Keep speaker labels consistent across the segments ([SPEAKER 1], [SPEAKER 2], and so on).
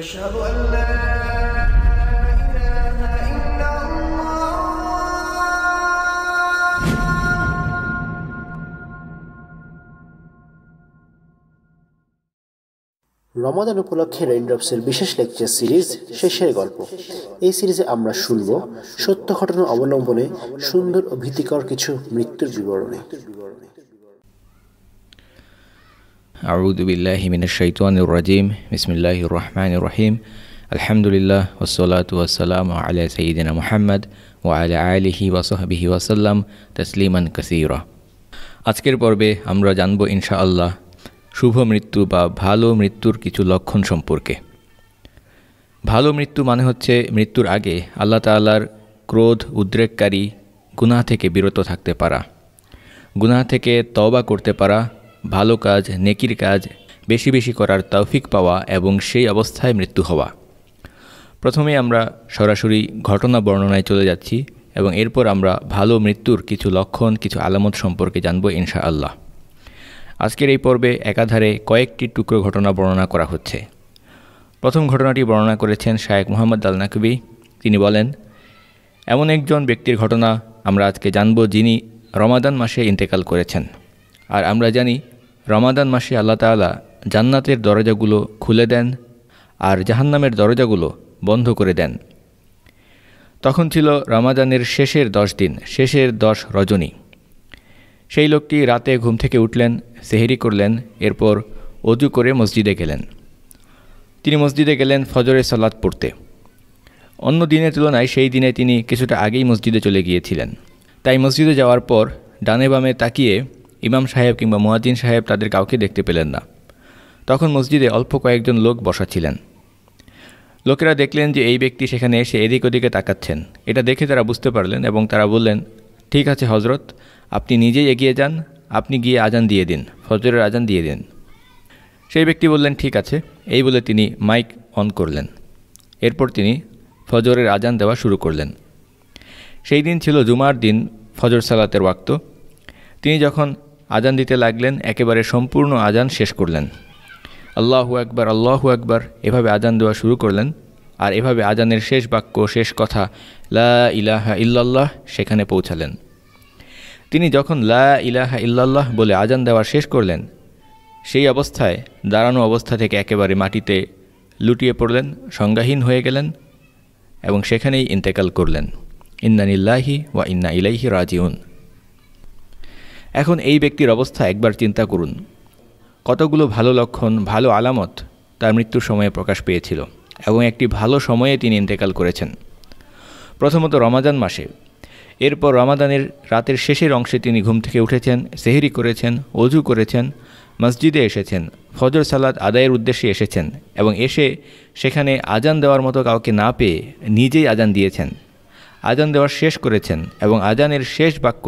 [SPEAKER 1] أشهد أن لا রমাদান উপলক্ষে রেইনড্রপসের বিশেষ lecture series শেষের গল্প এই সিরিজে আমরা শুনব সত্য ঘটনা অবলম্বনে সুন্দর ও ভীতিকর কিছু মৃত্যুর বিবরণে আউদুবিল্লাহিমিনাজিম ইসমিল্লাহ রহমান রহিম আলহামদুলিল্লাহ ওসলাত ওসালাম আলিয়া সঈদিনা মোহাম্মদ ও আলিয়া আলিহি ওসহাবিহি ওসাল্লাম তসলিমান কাসিরা আজকের পর্বে আমরা জানব ইনশা আল্লাহ শুভ মৃত্যু বা ভালো মৃত্যুর কিছু লক্ষণ সম্পর্কে ভালো মৃত্যু মানে হচ্ছে মৃত্যুর আগে আল্লাহ তাল্লাহার ক্রোধ উদ্রেককারী গুনা থেকে বিরত থাকতে পারা গুনা থেকে তওবা করতে পারা ভালো কাজ নেকির কাজ বেশি বেশি করার তৌফিক পাওয়া এবং সেই অবস্থায় মৃত্যু হওয়া প্রথমে আমরা সরাসরি ঘটনা বর্ণনায় চলে যাচ্ছি এবং এরপর আমরা ভালো মৃত্যুর কিছু লক্ষণ কিছু আলামত সম্পর্কে জানব ইনশা আল্লাহ আজকের এই পর্বে একাধারে কয়েকটি টুকরো ঘটনা বর্ণনা করা হচ্ছে প্রথম ঘটনাটি বর্ণনা করেছেন শায়েক মোহাম্মদ আলনাকবি তিনি বলেন এমন একজন ব্যক্তির ঘটনা আমরা আজকে জানব যিনি রমাদান মাসে ইন্তেকাল করেছেন আর আমরা জানি রমাদান মাসে আল্লাহ তালা জান্নাতের দরজাগুলো খুলে দেন আর জাহান্নামের দরজাগুলো বন্ধ করে দেন তখন ছিল রমাদানের শেষের দশ দিন শেষের দশ রজনী সেই লোকটি রাতে ঘুম থেকে উঠলেন সেহেরি করলেন এরপর অজু করে মসজিদে গেলেন তিনি মসজিদে গেলেন ফজরে সালাদ পড়তে অন্য দিনের তুলনায় সেই দিনে তিনি কিছুটা আগেই মসজিদে চলে গিয়েছিলেন তাই মসজিদে যাওয়ার পর ডানে বামে তাকিয়ে ইমাম সাহেব কিংবা মুয়াজিন সাহেব তাদের কাউকে দেখতে পেলেন না তখন মসজিদে অল্প কয়েকজন লোক বসা ছিলেন লোকেরা দেখলেন যে এই ব্যক্তি সেখানে এসে এদিক ওদিকে তাকাচ্ছেন এটা দেখে তারা বুঝতে পারলেন এবং তারা বললেন ঠিক আছে হজরত আপনি নিজেই এগিয়ে যান আপনি গিয়ে আজান দিয়ে দিন ফজরের আজান দিয়ে দিন সেই ব্যক্তি বললেন ঠিক আছে এই বলে তিনি মাইক অন করলেন এরপর তিনি ফজরের আজান দেওয়া শুরু করলেন সেই দিন ছিল জুমার দিন ফজর সালাতের ওয়াক্ত তিনি যখন আজান দিতে লাগলেন একেবারে সম্পূর্ণ আজান শেষ করলেন আল্লাহ একবার আল্লাহু একবার এভাবে আজান দেওয়া শুরু করলেন আর এভাবে আজানের শেষ বাক্য শেষ কথা লা ইলাহা ইল্লাল্লাহ সেখানে পৌঁছালেন তিনি যখন লা ইলাহা ইল্লাল্লাহ বলে আজান দেওয়া শেষ করলেন সেই অবস্থায় দাঁড়ানো অবস্থা থেকে একেবারে মাটিতে লুটিয়ে পড়লেন সংজ্ঞাহীন হয়ে গেলেন এবং সেখানেই ইন্তেকাল করলেন ইন্নানিল্লাহি ওয়া ইন্না ইলাইহি রাজিউন এখন এই ব্যক্তির অবস্থা একবার চিন্তা করুন কতগুলো ভালো লক্ষণ ভালো আলামত তার মৃত্যুর সময়ে প্রকাশ পেয়েছিল এবং একটি ভালো সময়ে তিনি ইন্তেকাল করেছেন প্রথমত রমাজান মাসে এরপর রমাদানের রাতের শেষের অংশে তিনি ঘুম থেকে উঠেছেন সেহেরি করেছেন অজু করেছেন মসজিদে এসেছেন ফজর সালাদ আদায়ের উদ্দেশ্যে এসেছেন এবং এসে সেখানে আজান দেওয়ার মতো কাউকে না পেয়ে নিজেই আজান দিয়েছেন আজান দেওয়া শেষ করেছেন এবং আজানের শেষ বাক্য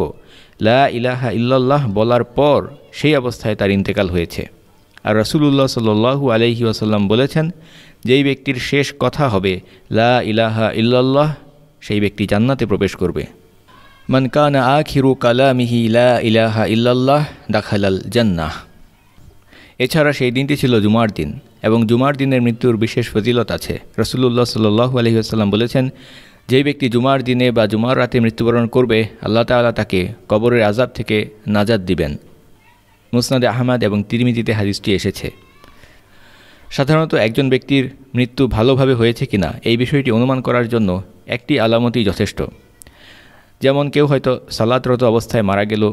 [SPEAKER 1] লা ইলাহা ইল্লাল্লাহ বলার পর সেই অবস্থায় তার ইন্তেকাল হয়েছে আর রসুলুল্লাহ সাল্লু আলহি আসাল্লাম বলেছেন যেই ব্যক্তির শেষ কথা হবে লা ইলাহা ইল্লাল্লাহ সেই ব্যক্তি জান্নাতে প্রবেশ করবে মান কানা কালা মিহি লা ইলাহা ইল্লাল্লাহ দাখালাল জান্নাহ এছাড়া সেই দিনটি ছিল জুমার দিন এবং জুমার দিনের মৃত্যুর বিশেষ ফজিলত আছে রসুল্লাহ সাল্লু আলহিহাস্লাম বলেছেন যেই ব্যক্তি জুমার দিনে বা জুমার রাতে মৃত্যুবরণ করবে আল্লাহ তালা তাকে কবরের আজাব থেকে নাজাদ দিবেন মুসনাদে আহমদ এবং তিরমিতিতে হাদিসটি এসেছে সাধারণত একজন ব্যক্তির মৃত্যু ভালোভাবে হয়েছে কিনা এই বিষয়টি অনুমান করার জন্য একটি আলামতই যথেষ্ট যেমন কেউ হয়তো সালাতরত অবস্থায় মারা গেল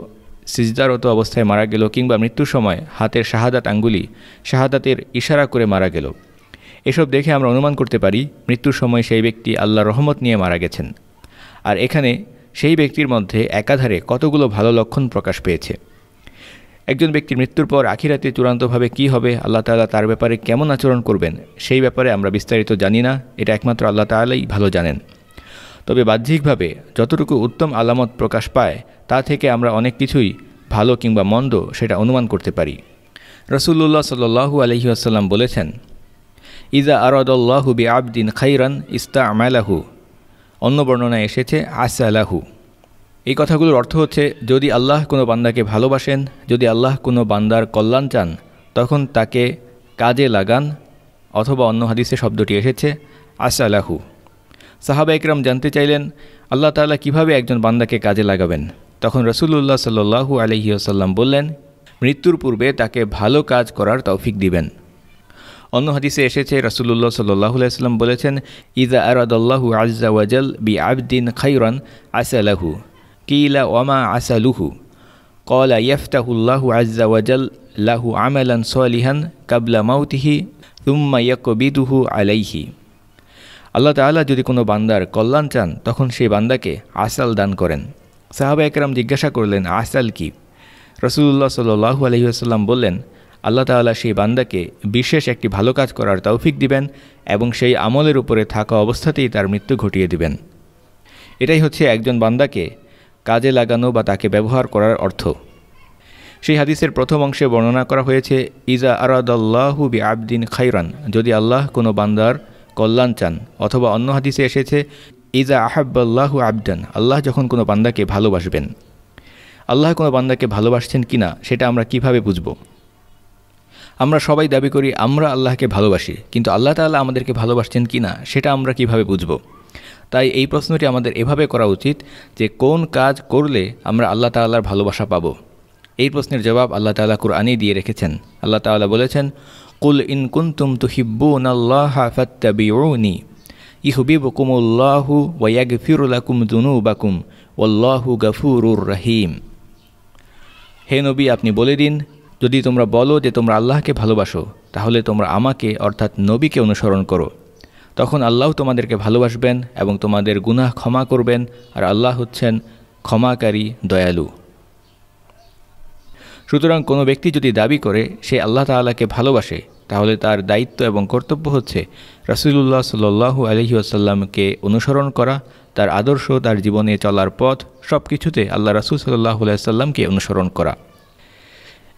[SPEAKER 1] সিজদারত অবস্থায় মারা গেল কিংবা মৃত্যুর সময় হাতের শাহাদাত আঙ্গুলি শাহাদাতের ইশারা করে মারা গেল এসব দেখে আমরা অনুমান করতে পারি মৃত্যুর সময় সেই ব্যক্তি আল্লাহ রহমত নিয়ে মারা গেছেন আর এখানে সেই ব্যক্তির মধ্যে একাধারে কতগুলো ভালো লক্ষণ প্রকাশ পেয়েছে একজন ব্যক্তির মৃত্যুর পর আখিরাতে চূড়ান্তভাবে কি হবে আল্লাহ তাআলা তার ব্যাপারে কেমন আচরণ করবেন সেই ব্যাপারে আমরা বিস্তারিত জানি না এটা একমাত্র আল্লাহ তালাই ভালো জানেন তবে বাহ্যিকভাবে যতটুকু উত্তম আলামত প্রকাশ পায় তা থেকে আমরা অনেক কিছুই ভালো কিংবা মন্দ সেটা অনুমান করতে পারি রসুল্লাহ সাল্লু আলহিউসাল্লাম বলেছেন ইজা আরদুল্লাহু বি আবদিন খাইরান ইস্তা আমালাহু অন্য বর্ণনায় এসেছে আসালাহু এই কথাগুলোর অর্থ হচ্ছে যদি আল্লাহ কোনো বান্দাকে ভালোবাসেন যদি আল্লাহ কোনো বান্দার কল্যাণ চান তখন তাকে কাজে লাগান অথবা অন্য হাদিসে শব্দটি এসেছে আসালাহু সাহাবা একরাম জানতে চাইলেন আল্লাহ তালা কিভাবে একজন বান্দাকে কাজে লাগাবেন তখন রসুল্লাহ সাল্লু আলহিউসাল্লাম বললেন মৃত্যুর পূর্বে তাকে ভালো কাজ করার তৌফিক দিবেন অন্য হাদিসে এসেছে রাসুল্লাহ সাল্লাহ আলাইসাল্লাম বলেছেন ইজা আরাদাল্লাহু আজ্জা ওয়াজাল বি আবদিন খাইরান আসালাহু কিলা ওয়ামা আসালুহু কলা ইয়ফতাহুল্লাহু আজ্জা লাহু আমেলান সলিহান কাবলা মাউতিহি তুম্মা বিদুহু আলাইহি আল্লাহ তালা যদি কোনো বান্দার কল্যাণ চান তখন সেই বান্দাকে আসাল দান করেন সাহাবা একরাম জিজ্ঞাসা করলেন আসাল কি রসুল্লাহ সাল্লু আলহিহাস্লাম বললেন আল্লাহ তাআলা সেই বান্দাকে বিশেষ একটি ভালো কাজ করার তৌফিক দিবেন এবং সেই আমলের উপরে থাকা অবস্থাতেই তার মৃত্যু ঘটিয়ে দিবেন এটাই হচ্ছে একজন বান্দাকে কাজে লাগানো বা তাকে ব্যবহার করার অর্থ সেই হাদিসের প্রথম অংশে বর্ণনা করা হয়েছে ইজা আরাদাল্লাহু বি আবদিন খাইরান যদি আল্লাহ কোনো বান্দার কল্যাণ চান অথবা অন্য হাদিসে এসেছে ইজা আহাব্বাল্লাহু আবদান আল্লাহ যখন কোনো বান্দাকে ভালোবাসবেন আল্লাহ কোনো বান্দাকে ভালোবাসছেন কিনা সেটা আমরা কিভাবে বুঝবো আমরা সবাই দাবি করি আমরা আল্লাহকে ভালোবাসি কিন্তু আল্লাহ তাল্লাহ আমাদেরকে ভালোবাসছেন কি না সেটা আমরা কিভাবে বুঝব তাই এই প্রশ্নটি আমাদের এভাবে করা উচিত যে কোন কাজ করলে আমরা আল্লাহ তাল্লাহর ভালোবাসা পাব এই প্রশ্নের জবাব আল্লাহ তাল্লাহ কুরআনি দিয়ে রেখেছেন আল্লাহ তাল্লাহ বলেছেন কুল ইন কুন্তুম তুহিব্বুন আল্লাহ ইহুবি বকুম উল্লাহু ওয়াগ ফিরুলাকুম দুনুবাকুম ওল্লাহু গফুরুর রহিম হে নবী আপনি বলে দিন যদি তোমরা বলো যে তোমরা আল্লাহকে ভালোবাসো তাহলে তোমরা আমাকে অর্থাৎ নবীকে অনুসরণ করো তখন আল্লাহ তোমাদেরকে ভালোবাসবেন এবং তোমাদের গুনাহ ক্ষমা করবেন আর আল্লাহ হচ্ছেন ক্ষমাকারী দয়ালু সুতরাং কোনো ব্যক্তি যদি দাবি করে সে আল্লাহ তাল্লাহকে ভালোবাসে তাহলে তার দায়িত্ব এবং কর্তব্য হচ্ছে রাসুলুল্লাহ সাল্লু আলহি আসাল্লামকে অনুসরণ করা তার আদর্শ তার জীবনে চলার পথ সব কিছুতে আল্লাহ রাসুল সাল্লাহ আলাইসাল্লামকে অনুসরণ করা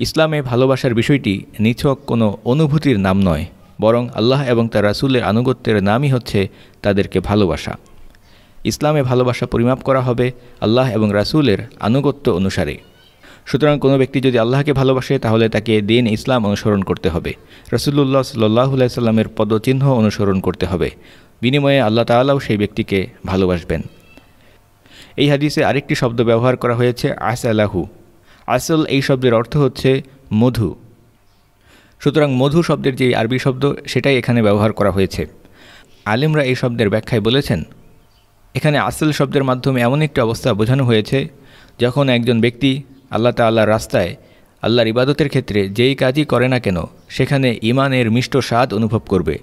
[SPEAKER 1] ইসলামে ভালোবাসার বিষয়টি নিছক কোনো অনুভূতির নাম নয় বরং আল্লাহ এবং তার রাসুলের আনুগত্যের নামই হচ্ছে তাদেরকে ভালোবাসা ইসলামে ভালোবাসা পরিমাপ করা হবে আল্লাহ এবং রাসুলের আনুগত্য অনুসারে সুতরাং কোনো ব্যক্তি যদি আল্লাহকে ভালোবাসে তাহলে তাকে দিন ইসলাম অনুসরণ করতে হবে রসুল্লাহ সাল্লাহ সাল্লামের পদচিহ্ন অনুসরণ করতে হবে বিনিময়ে আল্লাহ তাল্লাহ সেই ব্যক্তিকে ভালোবাসবেন এই হাদিসে আরেকটি শব্দ ব্যবহার করা হয়েছে আস আলাহু আসল এই শব্দের অর্থ হচ্ছে মধু সুতরাং মধু শব্দের যে আরবি শব্দ সেটাই এখানে ব্যবহার করা হয়েছে আলেমরা এই শব্দের ব্যাখ্যায় বলেছেন এখানে আসল শব্দের মাধ্যমে এমন একটি অবস্থা বোঝানো হয়েছে যখন একজন ব্যক্তি আল্লাহ তাল্লাহর রাস্তায় আল্লাহর ইবাদতের ক্ষেত্রে যেই কাজই করে না কেন সেখানে ইমানের মিষ্ট স্বাদ অনুভব করবে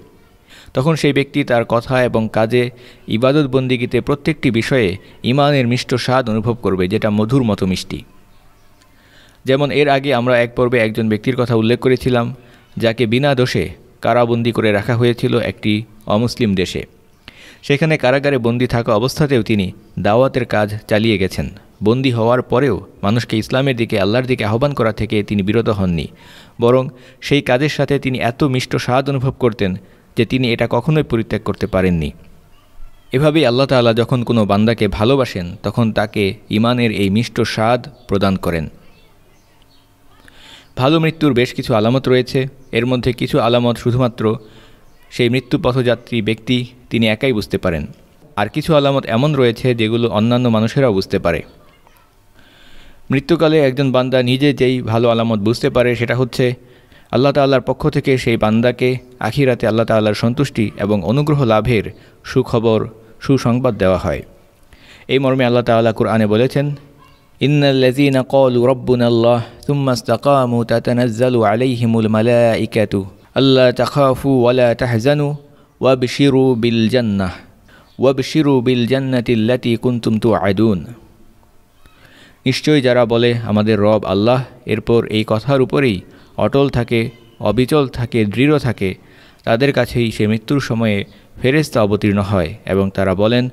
[SPEAKER 1] তখন সেই ব্যক্তি তার কথা এবং কাজে ইবাদত বন্দিগিতে প্রত্যেকটি বিষয়ে ইমানের মিষ্ট স্বাদ অনুভব করবে যেটা মধুর মতো মিষ্টি যেমন এর আগে আমরা এক পর্বে একজন ব্যক্তির কথা উল্লেখ করেছিলাম যাকে বিনা দোষে কারাবন্দি করে রাখা হয়েছিল একটি অমুসলিম দেশে সেখানে কারাগারে বন্দী থাকা অবস্থাতেও তিনি দাওয়াতের কাজ চালিয়ে গেছেন বন্দী হওয়ার পরেও মানুষকে ইসলামের দিকে আল্লাহর দিকে আহ্বান করা থেকে তিনি বিরত হননি বরং সেই কাজের সাথে তিনি এত মিষ্ট স্বাদ অনুভব করতেন যে তিনি এটা কখনোই পরিত্যাগ করতে পারেননি এভাবেই আল্লাহ তালা যখন কোনো বান্দাকে ভালোবাসেন তখন তাকে ইমানের এই মিষ্ট স্বাদ প্রদান করেন ভালো মৃত্যুর বেশ কিছু আলামত রয়েছে এর মধ্যে কিছু আলামত শুধুমাত্র সেই মৃত্যু পথযাত্রী ব্যক্তি তিনি একাই বুঝতে পারেন আর কিছু আলামত এমন রয়েছে যেগুলো অন্যান্য মানুষেরাও বুঝতে পারে মৃত্যুকালে একজন বান্দা নিজে যেই ভালো আলামত বুঝতে পারে সেটা হচ্ছে আল্লাহ তাল্লার পক্ষ থেকে সেই বান্দাকে আখিরাতে আল্লাহ তাল্লার সন্তুষ্টি এবং অনুগ্রহ লাভের সুখবর সুসংবাদ দেওয়া হয় এই মর্মে আল্লাহ তাল্লাহ কুরআনে বলেছেন إن الذين قالوا ربنا الله ثم استقاموا تتنزل عليهم الملائكة ألا تخافوا ولا تحزنوا وابشروا بالجنة وابشروا بالجنة التي كنتم توعدون নিশ্চয়ই যারা বলে আমাদের রব আল্লাহ এরপর এই কথার উপরেই অটল থাকে অবিচল থাকে দৃঢ় থাকে তাদের কাছেই সে মৃত্যুর সময়ে ফেরেস্তা অবতীর্ণ হয় এবং তারা বলেন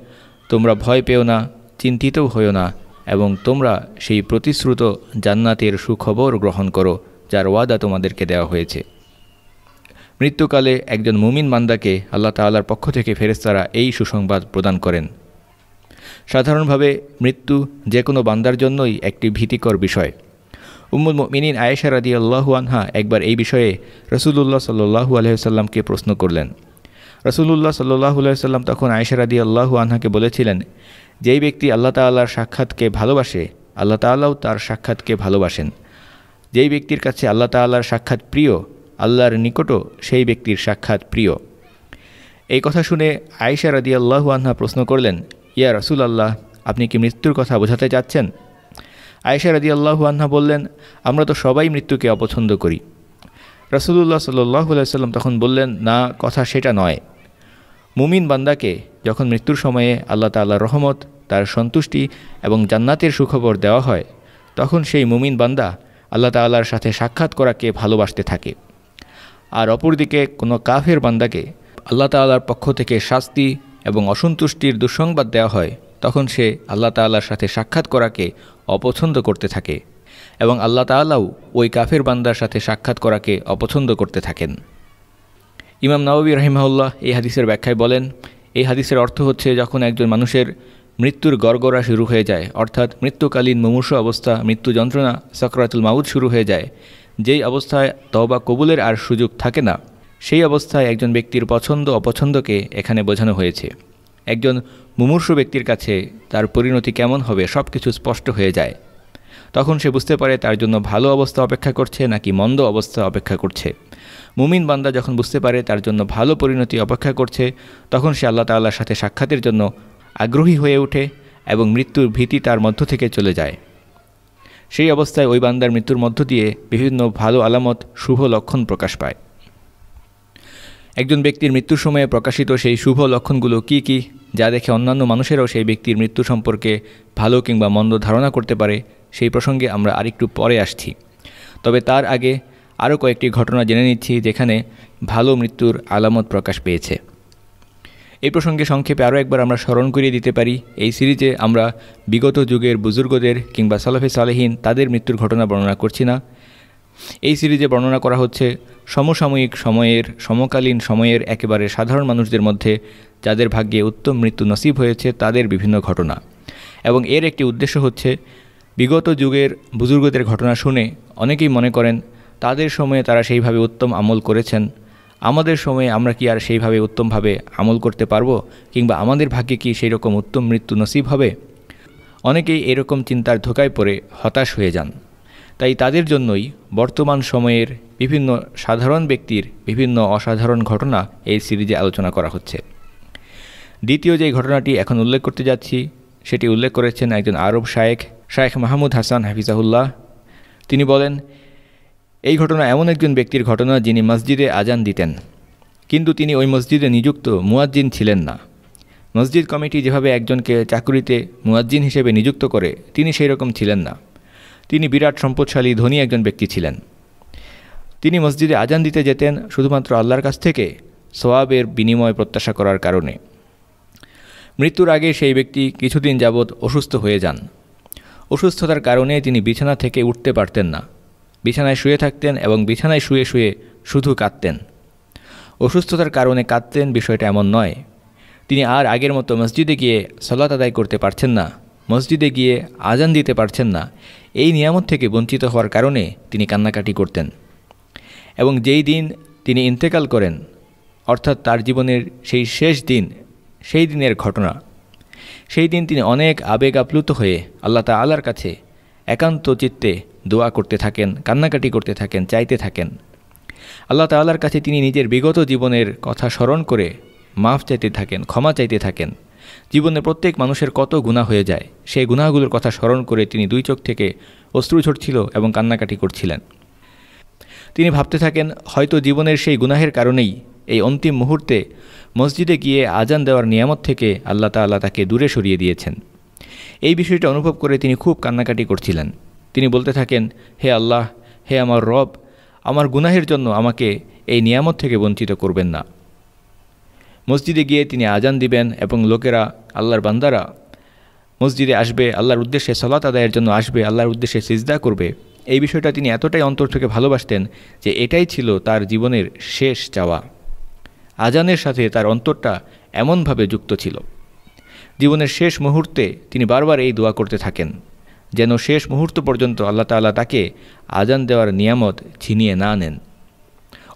[SPEAKER 1] তোমরা ভয় পেও না চিন্তিতও হইও না এবং তোমরা সেই প্রতিশ্রুত জান্নাতের সুখবর গ্রহণ করো যার ওয়াদা তোমাদেরকে দেওয়া হয়েছে মৃত্যুকালে একজন মুমিন মান্দাকে আল্লাহ তাল্লার পক্ষ থেকে ফেরেস্তারা এই সুসংবাদ প্রদান করেন সাধারণভাবে মৃত্যু যে কোনো বান্দার জন্যই একটি ভীতিকর বিষয় উম্মুল মিনিন আয়েশা রাদি আল্লাহু আনহা একবার এই বিষয়ে রসুলুল্লাহ সাল্লু আলহিহাল্লামকে প্রশ্ন করলেন রসুলুল্লাহ সাল্লু আলহিহাল্লাম তখন আয়েশা রাদি আল্লাহু আনহাকে বলেছিলেন যেই ব্যক্তি আল্লাহ তাল্লাহর সাক্ষাৎকে ভালোবাসে আল্লাহ তাল্লাহ তার সাক্ষাৎকে ভালোবাসেন যেই ব্যক্তির কাছে আল্লাহ তাল্লাহর সাক্ষাৎ প্রিয় আল্লাহর নিকটও সেই ব্যক্তির সাক্ষাৎ প্রিয় এই কথা শুনে আয়েশা রাদি আল্লাহু আহ্না প্রশ্ন করলেন ইয়া রসুল আল্লাহ আপনি কি মৃত্যুর কথা বোঝাতে চাচ্ছেন আয়েশা রাদি আল্লাহু আহ্না বললেন আমরা তো সবাই মৃত্যুকে অপছন্দ করি রসুল্লাহ সাল্লাহ সাল্লাম তখন বললেন না কথা সেটা নয় মুমিন বান্দাকে যখন মৃত্যুর সময়ে আল্লাহ তাল্লাহর রহমত তার সন্তুষ্টি এবং জান্নাতের সুখবর দেওয়া হয় তখন সেই মুমিন বান্দা আল্লাহ তাল্লাহর সাথে সাক্ষাৎ করাকে ভালোবাসতে থাকে আর অপরদিকে কোনো কাফের বান্দাকে আল্লাহ তাল্লাহর পক্ষ থেকে শাস্তি এবং অসন্তুষ্টির দুঃসংবাদ দেওয়া হয় তখন সে আল্লাহ তাল্লাহর সাথে সাক্ষাৎ করাকে অপছন্দ করতে থাকে এবং আল্লাহ তাল্লাহ ওই কাফের বান্দার সাথে সাক্ষাৎ করাকে অপছন্দ করতে থাকেন ইমাম নবাবী রহিমাউল্লাহ এই হাদিসের ব্যাখ্যায় বলেন এই হাদিসের অর্থ হচ্ছে যখন একজন মানুষের মৃত্যুর গড়গড়া শুরু হয়ে যায় অর্থাৎ মৃত্যুকালীন মুমূর্ষ অবস্থা মৃত্যু যন্ত্রণা সক্রাতুল মাউদ শুরু হয়ে যায় যেই অবস্থায় তবা কবুলের আর সুযোগ থাকে না সেই অবস্থায় একজন ব্যক্তির পছন্দ অপছন্দকে এখানে বোঝানো হয়েছে একজন মুমূর্ষ ব্যক্তির কাছে তার পরিণতি কেমন হবে সব কিছু স্পষ্ট হয়ে যায় তখন সে বুঝতে পারে তার জন্য ভালো অবস্থা অপেক্ষা করছে নাকি মন্দ অবস্থা অপেক্ষা করছে মুমিন বান্দা যখন বুঝতে পারে তার জন্য ভালো পরিণতি অপেক্ষা করছে তখন সে আল্লাহ তাল্লার সাথে সাক্ষাতের জন্য আগ্রহী হয়ে ওঠে এবং মৃত্যুর ভীতি তার মধ্য থেকে চলে যায় সেই অবস্থায় ওই বান্দার মৃত্যুর মধ্য দিয়ে বিভিন্ন ভালো আলামত শুভ লক্ষণ প্রকাশ পায় একজন ব্যক্তির মৃত্যুর সময়ে প্রকাশিত সেই শুভ লক্ষণগুলো কি কি যা দেখে অন্যান্য মানুষেরাও সেই ব্যক্তির মৃত্যু সম্পর্কে ভালো কিংবা মন্দ ধারণা করতে পারে সেই প্রসঙ্গে আমরা আরেকটু পরে আসছি তবে তার আগে আরও কয়েকটি ঘটনা জেনে নিচ্ছি যেখানে ভালো মৃত্যুর আলামত প্রকাশ পেয়েছে এই প্রসঙ্গে সংক্ষেপে আরও একবার আমরা স্মরণ করিয়ে দিতে পারি এই সিরিজে আমরা বিগত যুগের বুজুর্গদের কিংবা সালাফে সালেহীন তাদের মৃত্যুর ঘটনা বর্ণনা করছি না এই সিরিজে বর্ণনা করা হচ্ছে সমসাময়িক সময়ের সমকালীন সময়ের একেবারে সাধারণ মানুষদের মধ্যে যাদের ভাগ্যে উত্তম মৃত্যু নসিব হয়েছে তাদের বিভিন্ন ঘটনা এবং এর একটি উদ্দেশ্য হচ্ছে বিগত যুগের বুজুর্গদের ঘটনা শুনে অনেকেই মনে করেন তাদের সময়ে তারা সেইভাবে উত্তম আমল করেছেন আমাদের সময়ে আমরা কি আর সেইভাবে উত্তমভাবে আমল করতে পারবো কিংবা আমাদের ভাগ্যে কি সেই রকম উত্তম মৃত্যু নসিব হবে অনেকেই এরকম চিন্তার ধোকায় পড়ে হতাশ হয়ে যান তাই তাদের জন্যই বর্তমান সময়ের বিভিন্ন সাধারণ ব্যক্তির বিভিন্ন অসাধারণ ঘটনা এই সিরিজে আলোচনা করা হচ্ছে দ্বিতীয় যে ঘটনাটি এখন উল্লেখ করতে যাচ্ছি সেটি উল্লেখ করেছেন একজন আরব শায়েখ শায়েখ মাহমুদ হাসান হাফিজাহুল্লাহ তিনি বলেন এই ঘটনা এমন একজন ব্যক্তির ঘটনা যিনি মসজিদে আজান দিতেন কিন্তু তিনি ওই মসজিদে নিযুক্ত মুয়াজ্জিন ছিলেন না মসজিদ কমিটি যেভাবে একজনকে চাকুরিতে মুয়াজ্জিন হিসেবে নিযুক্ত করে তিনি সেই রকম ছিলেন না তিনি বিরাট সম্পদশালী ধনী একজন ব্যক্তি ছিলেন তিনি মসজিদে আজান দিতে যেতেন শুধুমাত্র আল্লাহর কাছ থেকে সোয়াবের বিনিময় প্রত্যাশা করার কারণে মৃত্যুর আগে সেই ব্যক্তি কিছুদিন যাবৎ অসুস্থ হয়ে যান অসুস্থতার কারণে তিনি বিছানা থেকে উঠতে পারতেন না বিছানায় শুয়ে থাকতেন এবং বিছানায় শুয়ে শুয়ে শুধু কাঁদতেন অসুস্থতার কারণে কাঁদতেন বিষয়টা এমন নয় তিনি আর আগের মতো মসজিদে গিয়ে সলাত আদায় করতে পারছেন না মসজিদে গিয়ে আজান দিতে পারছেন না এই নিয়ামত থেকে বঞ্চিত হওয়ার কারণে তিনি কান্নাকাটি করতেন এবং যেই দিন তিনি ইন্তেকাল করেন অর্থাৎ তার জীবনের সেই শেষ দিন সেই দিনের ঘটনা সেই দিন তিনি অনেক আবেগ আপ্লুত হয়ে আল্লাহ তালার কাছে একান্ত চিত্তে দোয়া করতে থাকেন কান্নাকাটি করতে থাকেন চাইতে থাকেন আল্লাহ তাল্লার কাছে তিনি নিজের বিগত জীবনের কথা স্মরণ করে মাফ চাইতে থাকেন ক্ষমা চাইতে থাকেন জীবনে প্রত্যেক মানুষের কত গুণা হয়ে যায় সেই গুণাগুলোর কথা স্মরণ করে তিনি দুই চোখ থেকে অশ্রু ঝরছিল এবং কান্নাকাটি করছিলেন তিনি ভাবতে থাকেন হয়তো জীবনের সেই গুনাহের কারণেই এই অন্তিম মুহূর্তে মসজিদে গিয়ে আজান দেওয়ার নিয়ামত থেকে আল্লাহ তাল্লাহ তাকে দূরে সরিয়ে দিয়েছেন এই বিষয়টি অনুভব করে তিনি খুব কান্নাকাটি করছিলেন তিনি বলতে থাকেন হে আল্লাহ হে আমার রব আমার গুনাহের জন্য আমাকে এই নিয়ামত থেকে বঞ্চিত করবেন না মসজিদে গিয়ে তিনি আজান দিবেন এবং লোকেরা আল্লাহর বান্দারা মসজিদে আসবে আল্লাহর উদ্দেশ্যে সলাত আদায়ের জন্য আসবে আল্লাহর উদ্দেশ্যে সিজদা করবে এই বিষয়টা তিনি এতটাই অন্তর থেকে ভালোবাসতেন যে এটাই ছিল তার জীবনের শেষ চাওয়া আজানের সাথে তার অন্তরটা এমনভাবে যুক্ত ছিল জীবনের শেষ মুহূর্তে তিনি বারবার এই দোয়া করতে থাকেন যেন শেষ মুহূর্ত পর্যন্ত আল্লাহ তাল্লাহ তাকে আজান দেওয়ার নিয়ামত ছিনিয়ে না নেন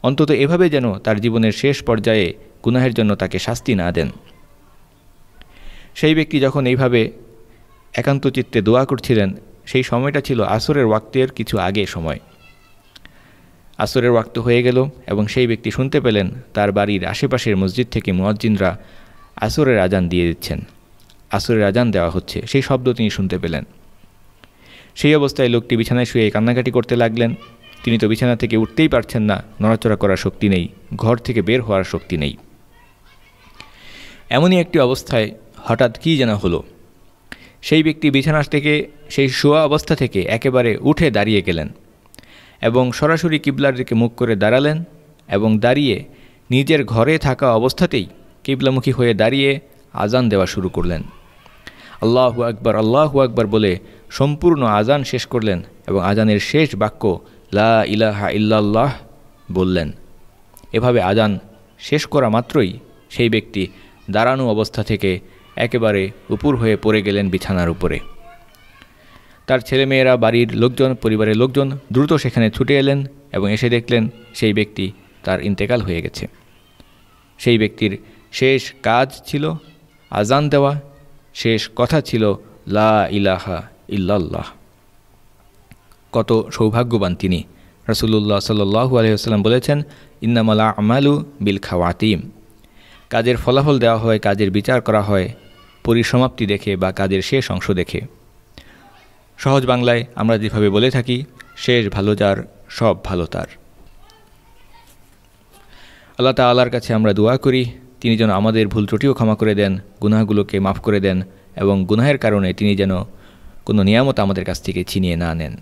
[SPEAKER 1] অন্তত এভাবে যেন তার জীবনের শেষ পর্যায়ে গুনাহের জন্য তাকে শাস্তি না দেন সেই ব্যক্তি যখন এইভাবে একান্ত চিত্তে দোয়া করছিলেন সেই সময়টা ছিল আসরের ওয়াক্তের কিছু আগে সময় আসরের ওয়াক্ত হয়ে গেল এবং সেই ব্যক্তি শুনতে পেলেন তার বাড়ির আশেপাশের মসজিদ থেকে মুয়াজ্জিনরা আসরের আজান দিয়ে দিচ্ছেন আসরের আজান দেওয়া হচ্ছে সেই শব্দ তিনি শুনতে পেলেন সেই অবস্থায় লোকটি বিছানায় শুয়ে কান্নাকাটি করতে লাগলেন তিনি তো বিছানা থেকে উঠতেই পারছেন না নড়াচড়া করার শক্তি নেই ঘর থেকে বের হওয়ার শক্তি নেই এমনই একটি অবস্থায় হঠাৎ কী যেন হলো সেই ব্যক্তি বিছানা থেকে সেই শোয়া অবস্থা থেকে একেবারে উঠে দাঁড়িয়ে গেলেন এবং সরাসরি কিবলার দিকে মুখ করে দাঁড়ালেন এবং দাঁড়িয়ে নিজের ঘরে থাকা অবস্থাতেই কিবলামুখী হয়ে দাঁড়িয়ে আজান দেওয়া শুরু করলেন আল্লাহ আকবর আল্লাহ আকবর বলে সম্পূর্ণ আজান শেষ করলেন এবং আজানের শেষ বাক্য লা ইলাহা ইল্লাল্লাহ বললেন এভাবে আজান শেষ করা মাত্রই সেই ব্যক্তি দাঁড়ানো অবস্থা থেকে একেবারে উপর হয়ে পড়ে গেলেন বিছানার উপরে তার ছেলেমেয়েরা বাড়ির লোকজন পরিবারের লোকজন দ্রুত সেখানে ছুটে এলেন এবং এসে দেখলেন সেই ব্যক্তি তার ইন্তেকাল হয়ে গেছে সেই ব্যক্তির শেষ কাজ ছিল আজান দেওয়া শেষ কথা ছিল লা ইলাহা ইল্লাল্লাহ কত সৌভাগ্যবান তিনি রসুল্লাহ সাল্লু আলহিহাস্লাম বলেছেন ইন্নামালা আমালু বিল খাওয়াতিম কাজের ফলাফল দেওয়া হয় কাজের বিচার করা হয় পরিসমাপ্তি দেখে বা কাজের শেষ অংশ দেখে সহজ বাংলায় আমরা যেভাবে বলে থাকি শেষ ভালো যার সব ভালো তার আল্লাহ তাল্লার কাছে আমরা দোয়া করি তিনি যেন আমাদের ভুল ত্রুটিও ক্ষমা করে দেন গুনাহগুলোকে মাফ করে দেন এবং গুনাহের কারণে তিনি যেন কোনো নিয়ামত আমাদের কাছ থেকে ছিনিয়ে না নেন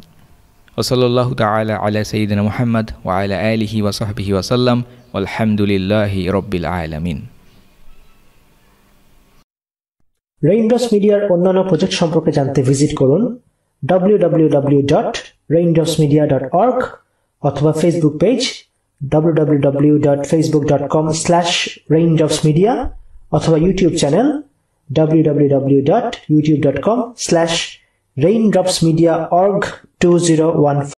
[SPEAKER 1] ওসল্লাহ তালা আলা সঈদিন মোহাম্মদ ও আলা আলহি ওয়াসাহবিহি ওয়াসাল্লাম আলহামদুলিল্লাহি রব্বিল আলামিন রেইনডস মিডিয়ার অন্যান্য প্রজেক্ট সম্পর্কে জানতে ভিজিট করুন www.raindropsmedia.org অথবা Facebook page www.facebook.com slash raindropsmedia অথবা YouTube channel www.youtube.com slash raindropsmediaorg2014